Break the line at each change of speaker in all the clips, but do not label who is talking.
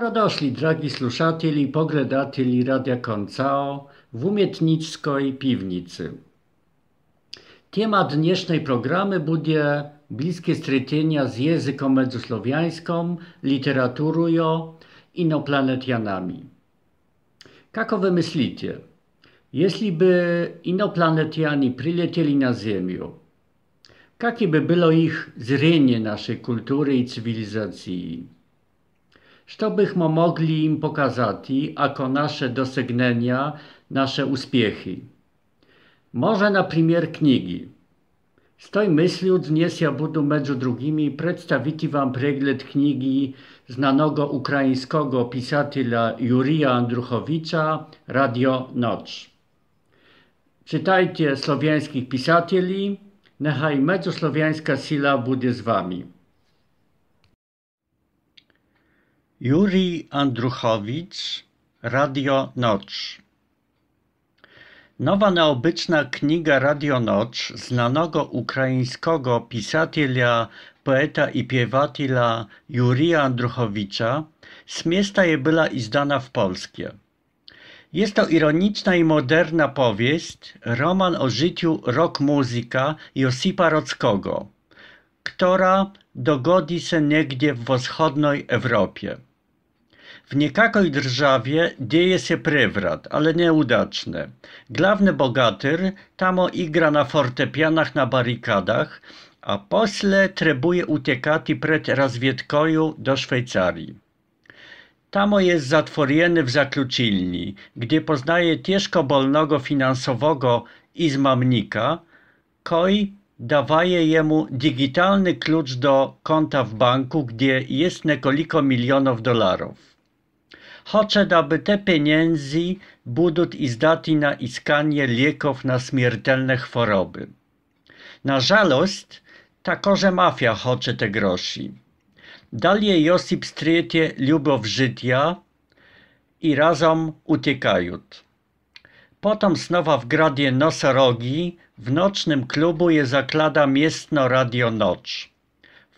Dobrodošli, dragi slušatelji, pogledatelji Radia Koncao w umietniczkoj piwnicy. Temat dnešnej programy będzie bliskie stretenia z językiem międzysłowiańskim, literaturą, inoplanetianami. Kako wy myślicie? Jeśli by inoplanetiani przylecieli na Ziemię, jakie by było ich zrynie naszej kultury i cywilizacji? što mogli im pokazati jako nasze dosegnenia, nasze uspjechy? Może na przykład knigi. Stoj toj myslju dnes ja budu među drugimi predstaviti wam pregled knjigi znanego ukraińskiego pisatelja Jurija Andruchowicza Radio Noć. Czytajcie słowiańskich pisateli, niechaj međusłowiańska sila będzie z wami. Jurij Andruchowicz, Radio Noc. Nowa naobyczna kniga Radio Noc znanego ukraińskiego pisatelja, poeta i piewatela Jurija Andruchowicza smiesta je była izdana w Polskie. Jest to ironiczna i moderna powieść, roman o życiu rock muzyka Josipa Rockogo, która dogodzi się niegdzie w wschodniej Europie. W niekakoj drżawie dzieje się prywrat, ale nieudaczny. Glawny bogatyr tamo igra na fortepianach na barikadach, a posle trebuje utekati przed razwiedkoju do Szwajcarii. Tamo jest zatworjeny w zakluczilni, gdzie poznaje ciężko bolnego finansowego izmamnika, koj dawaje jemu digitalny klucz do konta w banku, gdzie jest nekoliko milionów dolarów hoće aby te pieniędzy budut izdati na iskanie lieków na śmiertelne choroby. Na żalost, takoże mafia chocze te grosi. Dalej Josip strijetje ljubov żytia i razem utykają. Potem znowu w gradzie Nosorogi w nocnym klubu je zaklada miestno Radio Nocz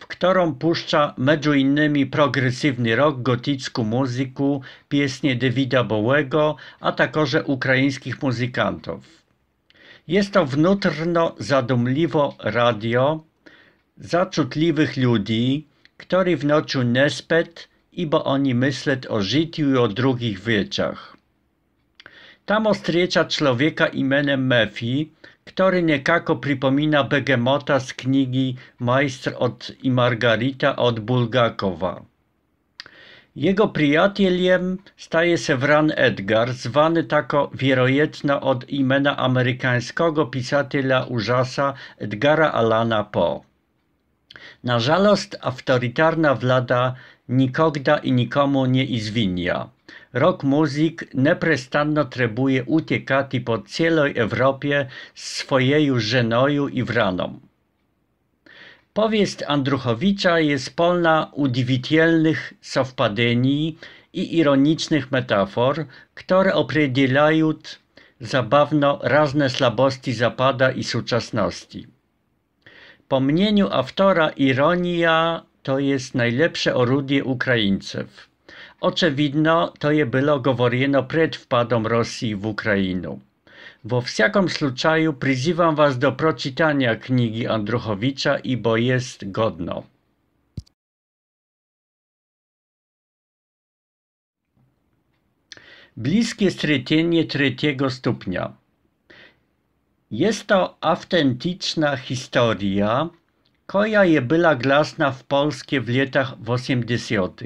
którą puszcza innymi, progresywny rock, gotycką muzyku, piosenki Davida Bowiego, a także ukraińskich muzykantów. Jest to wnętrzno zadumliwo radio za czutliwych ludzi, którzy w nocy nie spet, ibo oni myśleć o życiu i o drugich wieczach. Tam ostriecza człowieka imieniem Mefi, który niekako przypomina begemota z knigi Majstr od i Margarita od Bulgakowa. Jego przyjacielem staje się Wran Edgar, zwany tako wierojetno od imienia amerykańskiego pisatela użasa Edgara Alana Poe. Na żalost autorytarna wlada nikogda i nikomu nie izwinia. Rockmuzik neprestano trebuie utekati po celoj Europie z swojeju żenoju i wranom. Powieść Andruchowicza jest polna udziwitielnych совпадений i ironicznych metafor, które opределяją zabawno razne słabości zapada i współczesności. Po mnieniu autora ironia to jest najlepsze orudie Ukraińców. Oczywiście to je było mówione przed wpadem Rosji w Ukrainę. W wszelkim slucaju przyzywam was do przeczytania knigi Andruchowicza i bo jest godno. Bliskie stretnienie trytiego stopnia. Jest to autentyczna historia, koja je była glasna w Polskie w latach 80.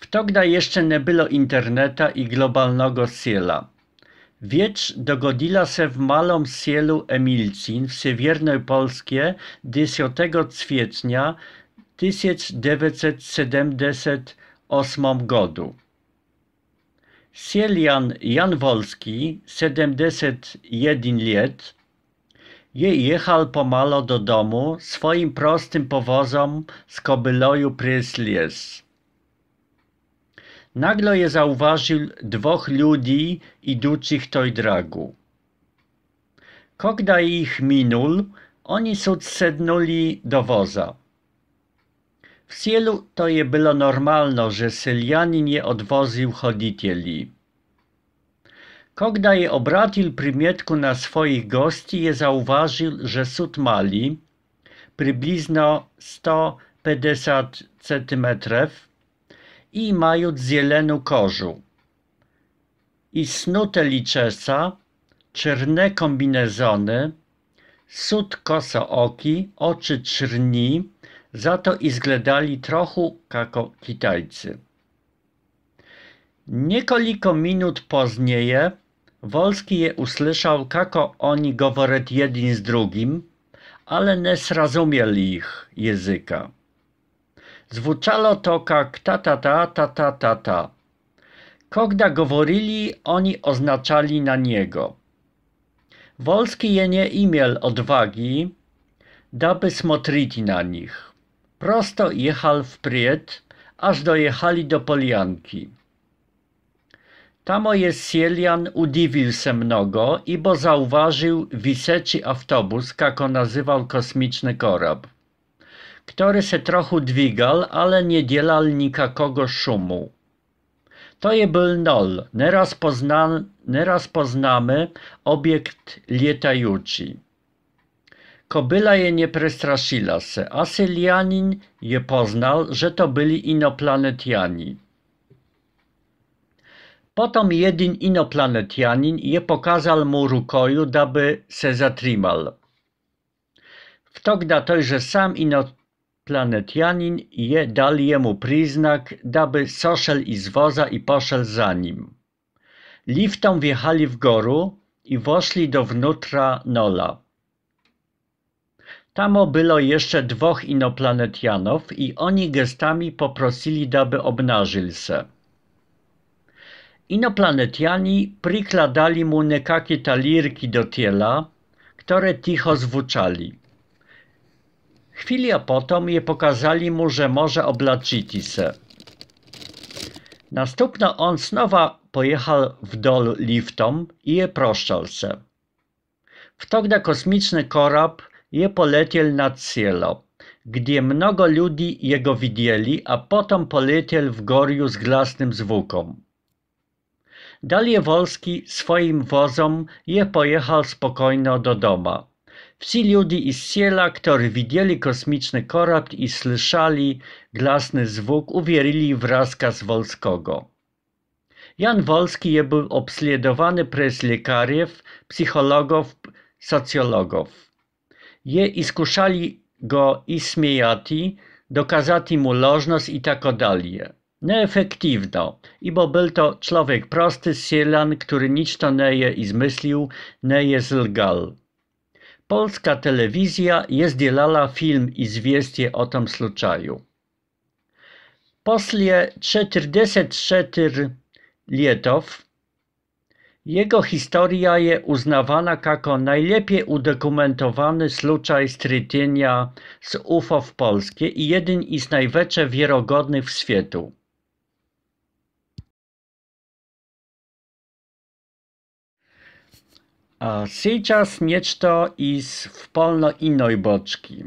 Wtogna jeszcze nie było interneta i globalnego siela. Wiecz dogodila se w malom sielu Emilcin w Siewiernej Polskie 10 kwietnia 1978 godu. Sielian Jan Wolski, 71 lat, je jechał pomalo do domu swoim prostym powozom z kobyloju pryslies. Nagle je zauważył dwóch ludzi idących toj dragu. Kogda ich minul, oni sednuli do woza. W cielu to je było normalno, że Selianin je odwoził choditeli. Kogda je obratil prymietku na swoich gości, je zauważył, że sud mali, przybliżno 150 centymetrów, i mając zielenú kożu. I snute liczesa, czyrne kombinezony, sud kosooki, oczy czrni, za to i zgledali trochu kako Kitajcy. Niekoliko minut poznieje Wolski je usłyszał, kako oni goworet jedni z drugim, ale nie zrozumieli ich języka. Zwuczalo to kak ta ta ta ta ta ta ta. Kogda govorili, oni oznaczali na niego. Wolski je nie imiel odwagi, daby smotriti na nich. Prosto jechal wpried, aż dojechali do Polianki. Tamo jest Sielian udziwił se mnogo, i bo zauważył wiseczy autobus, kako nazywał kosmiczny korab który se trochu dwigal, ale nie dzielal nikakogo szumu. To je był nol, neraz, pozna, neraz poznamy obiekt lietajuci. Kobyla je nie prestraszyła se, a Sylianin je poznał, że to byli inoplanetjani. Potom jedyn inoplanetianin je pokazał mu rukoju, daby se zatrzymał. W gda to, że sam ino, planetjanin je mu priznak, daby soszedł i zwoza i poszedł za nim. Liftą wjechali w goru i weszli do wnętrza nola. Tamo było jeszcze dwóch inoplanetianów i oni gestami poprosili, daby obnażył se. Inoplanetiani prikladali mu nekaki talirki do tiela, które ticho zwuczali. Chwilę potom je pokazali mu, że może oblačiti se. Następno on znowa pojechał w dol liftom i je proszczał se. Wtogda tak kosmiczny korab je polecił na cielo, gdzie mnogo ludzi jego widzieli, a potem polecił w goriu z glasnym zwukom. Dalej Wolski swoim wozom je pojechał spokojno do doma. Wszyscy ludzie z ciela, którzy widzieli kosmiczny korabl i słyszeli glasny dźwięk, uwierzyli w rozkaz Wolskiego. Jan Wolski je był obsledowany przez lekarzy, psychologów, socjologów. Je iskuszali go i śmiejali, dokazali mu lożność i tak dalej. Neefektywno, bo był to człowiek prosty, sielan, który nic to nie je izmyslił, nie je zlgal. Polska Telewizja je zdjelala film Izvijestje o tom slučaju. Poslije 44 ljetov jego historia je uznawana jako najlepiej udokumentowany slučaj strytynia z UFO w Polsce i jeden z najwięcej wierogodnych w świecie. A сейчас нечто из wpolno innej boczki.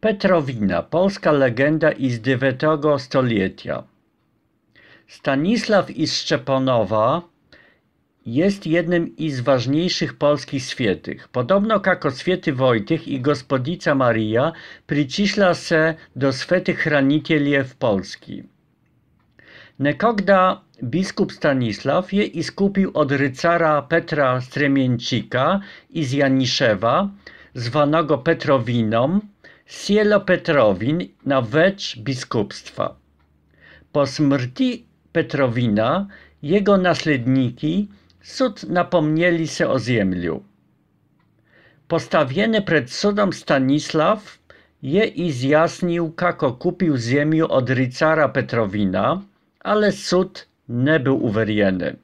Petrowina, polska legenda iz IX stulecia. Stanisław iz Szczeponowa jest jednym z ważniejszych polskich świętych. Podobno jako święty Wojtych i gospodica Maria przyciśla się do świętych w Polski. Nekogda biskup Stanisław je i skupił od rycara Petra Stremięcika i z Janiszewa, zwanego Petrowiną, sielo Petrowin na wecz biskupstwa. Po śmierci Petrowina jego nasledniki sud napomnieli se o ziemliu. Postawiony przed sudem Stanisław je i zjasnił, kako kupił ziemię od rycara Petrowina, ale sud nie był uwerieny.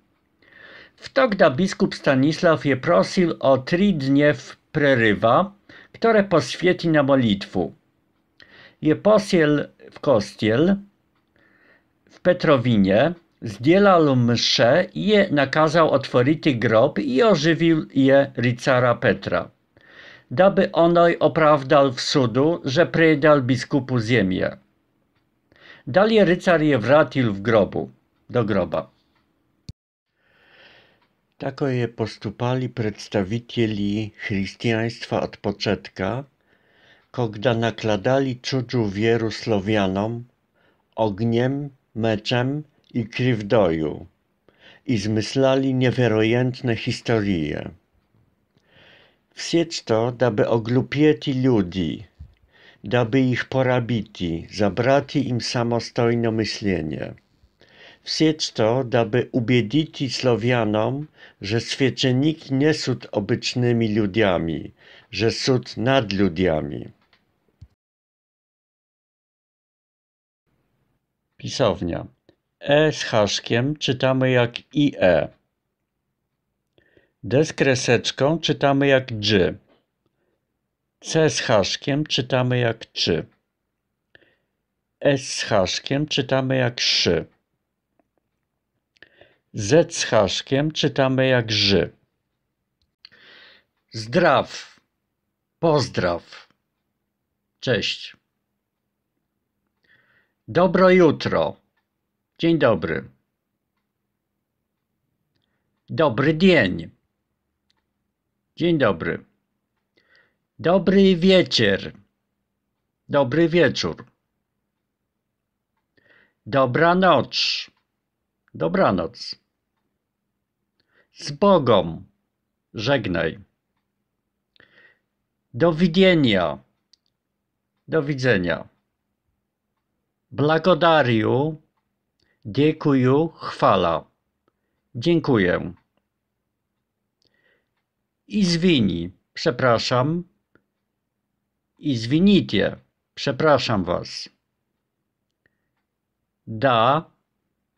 Wtogda biskup Stanisław je prosil o trzy dnie w prerywa, które poświęci na molitwu. Je posiel w kostiel, w Petrowinie, zdzielał msze i je nakazał otworzyć grob i ożywił je rycara Petra, daby onoj oprawdal w sudu, że predal biskupu ziemię. Dalej rycar je wratil w grobu do groba. Tako je postupali przedstawicieli chrześcijaństwa od początku, kogda nakładali cudzu wieru Słowianom ogniem, meczem i krywdoju i zmyślali niewerojętne historie. Wsieć to, daby oglupieti ludzi, daby ich porabiti, zabrati im samostojne myślenie wsieć to, daby ubiedzić Słowianom, że świeczenik nie sąd obycznymi ludziami, że sąd nad ludziami. Pisownia. E z haszkiem czytamy jak IE. D z kreseczką czytamy jak dży. C z haszkiem czytamy jak czy. S z haszkiem czytamy jak szy. Z z haszkiem czytamy jak ży. Zdraw. Pozdraw. Cześć. Dobro jutro. Dzień dobry. Dobry dzień. Dzień dobry. Dobry wieczór. Dobry wieczór. Dobranoc. Dobranoc. Z Bogą, Żegnaj. Do widzenia. Do widzenia. Blagodariu, dziękuję, chwala. Dziękuję. I zwini, przepraszam. I Izwinitie, przepraszam was. Da,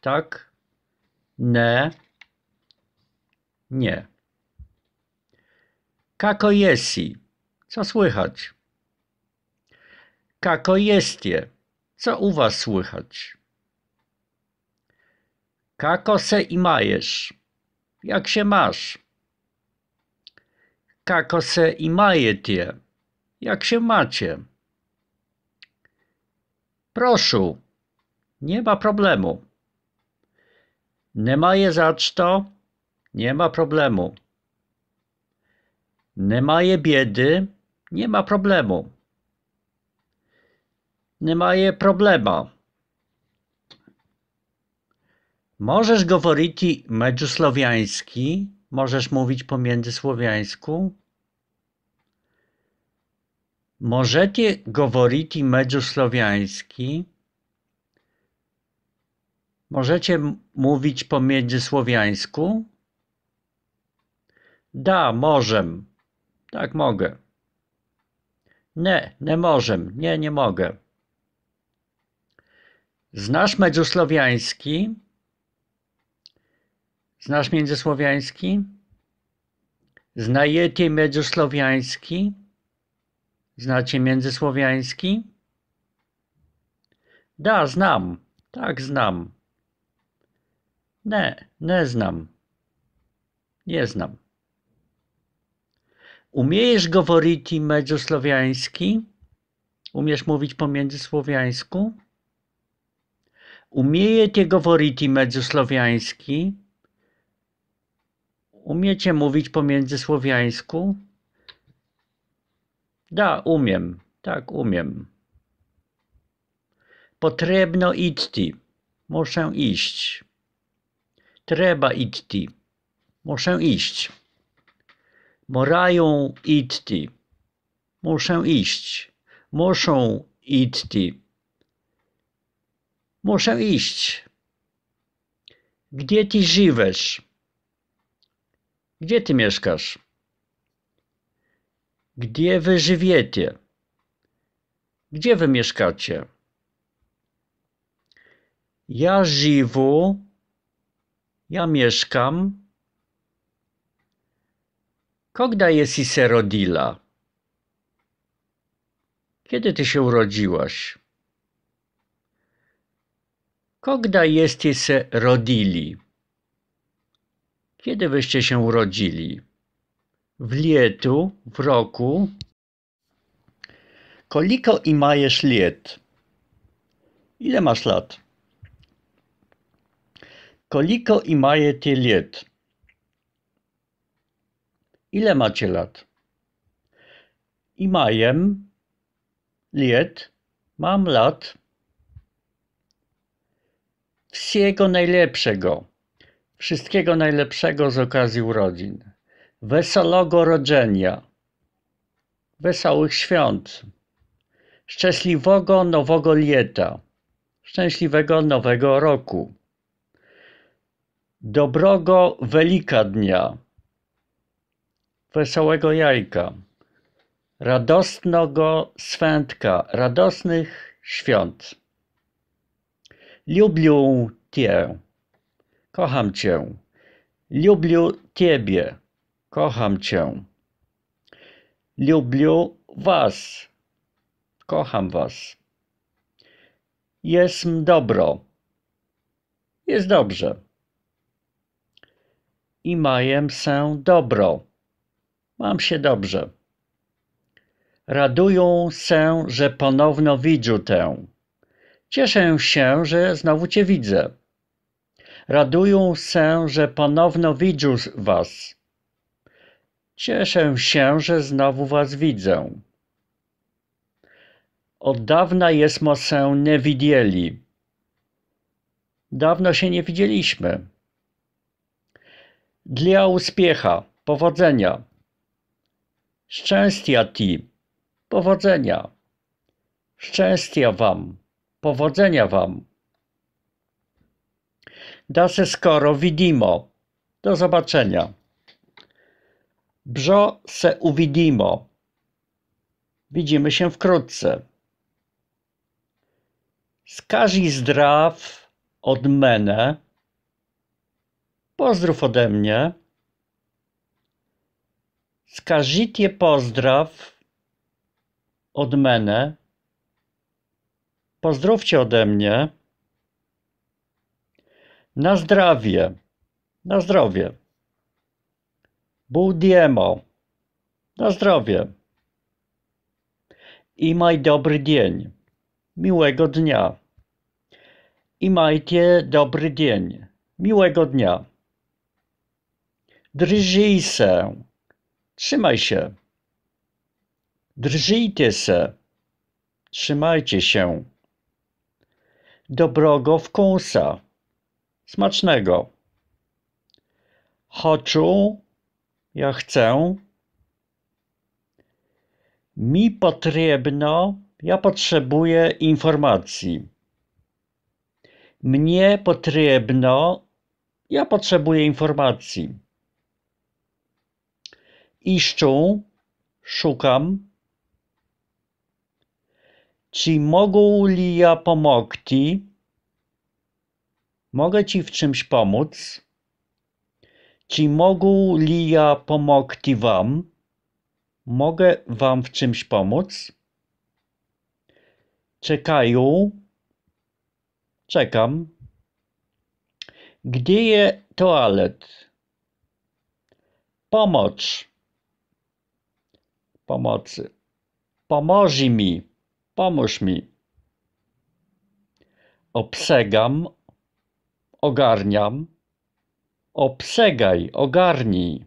tak, ne, nie. Kako jesi? Co słychać? Kako jestie? Co u was słychać? Kako se imajesz? Jak się masz? Kako se imajetie? Jak się macie? Proszę, nie ma problemu. Nie ma je za co? nie ma problemu. Nemaje biedy, nie ma problemu. Nemaje problema. Możesz mówić słowiański. możesz mówić po słowiańsku. Możecie mówić słowiański. Możecie mówić po słowiańsku. Da, możem. Tak mogę. Ne, nie możem. Nie, nie mogę. Znasz medzusłowiański? Znasz międzysłowiański? Znajecie międzysłowiański? Znacie międzysłowiański? Da, znam. Tak, znam. Ne, nie znam. Nie znam. Umiejesz говорить medziosłowiański? Umiesz mówić po międzysłowiańsku? Umiejecie говорить medziosłowiański? Umiecie mówić po międzysłowiańsku? Da, umiem. Tak, umiem. Potrzebno idti. Muszę iść. Trzeba idti. Muszę iść. Morają itti. Muszę iść. Muszą itti. Muszę iść. Gdzie ty żyjesz? Gdzie ty mieszkasz? Gdzie wy żywiecie? Gdzie wy mieszkacie? Ja żywu, ja mieszkam Когда jesteś se rodila? Kiedy ty się urodziłaś? Когда jesteś se rodili? Kiedy wyście się urodzili? W lietu, w roku. Koliko i majesz liet? Ile masz lat? Koliko i maje ty liet? Ile macie lat? I majem liet mam lat wszystkiego najlepszego, wszystkiego najlepszego z okazji urodzin, wesołego rodzenia, wesołych świąt, szczęśliwego nowego lieta, szczęśliwego nowego roku, dobrego Welika Dnia, wesołego jajka, radosnego swędka, radosnych świąt. Lubię Cię, kocham Cię. Lubię Ciebie, kocham Cię. Lubię Was, kocham Was. Jestem dobro, jest dobrze. I mają się dobro. Mam się dobrze. Radują się, że ponowno widzę tę. Cieszę się, że znowu cię widzę. Radują się, że ponowno widzę was. Cieszę się, że znowu was widzę. Od dawna jesmo się nie widzieli. Dawno się nie widzieliśmy. Dla uspiecha, powodzenia. Szczęścia Ti, powodzenia. Szczęścia Wam, powodzenia Wam. Dasze skoro widimo. Do zobaczenia. Brzo se uvidimo. Widzimy się wkrótce. Skazi zdraw od mene. Pozdrów ode mnie. Skazitie pozdraw od mene. Pozdrówcie ode mnie. Na zdrowie. Na zdrowie. Budiemo. Na zdrowie. I maj dobry dzień. Miłego dnia. I majcie dobry dzień. Miłego dnia. Drżyj się. Trzymaj się. Drżyjcie se. Trzymajcie się. Dobrogo w kąsa. Smacznego. Choczu, ja chcę. Mi potrzebno, ja potrzebuję informacji. Mnie potrzebno, ja potrzebuję informacji iszczą, szukam. Czy mogą li ja pomogti? Mogę ci w czymś pomóc? Czy mogą li ja pomogti wam? Mogę wam w czymś pomóc? Czekają. Czekam. Gdzie je toalet? Pomocz pomocy. pomóż mi, pomóż mi. Obsegam, ogarniam. Obsegaj, ogarnij.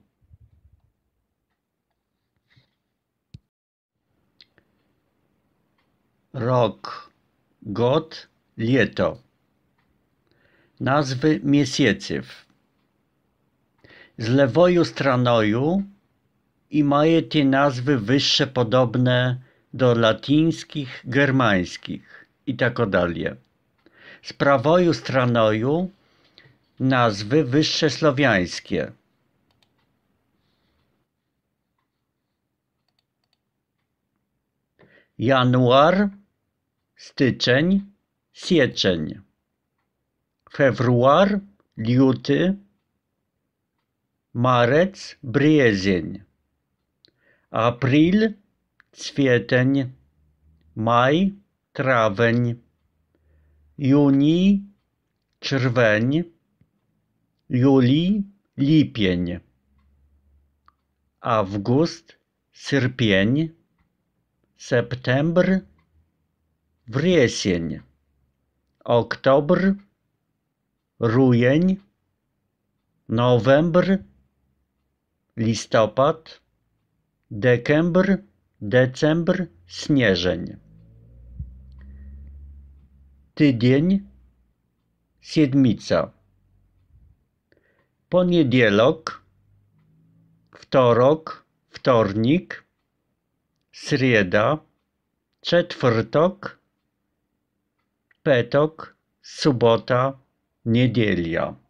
Rok, god, lieto. Nazwy miesięcy, Z lewoju stranoju i mają te nazwy wyższe podobne do latyńskich, germańskich dalej. Z prawoju stranoju nazwy wyższe słowiańskie. Januar, styczeń, sieczeń. Februar, luty, marec, bryzień. April, kwiecień, maj, traweń, juni, czerwień, juli, lipień, august sierpień, september wrzesień, oktobr, rujeń, novembr, listopad, Dekembr, decembr, snieżeń. Tydzień, siedmica. Poniedzielok, wtorok, wtornik, srieda, czwartok, petok, sobota, niedziela.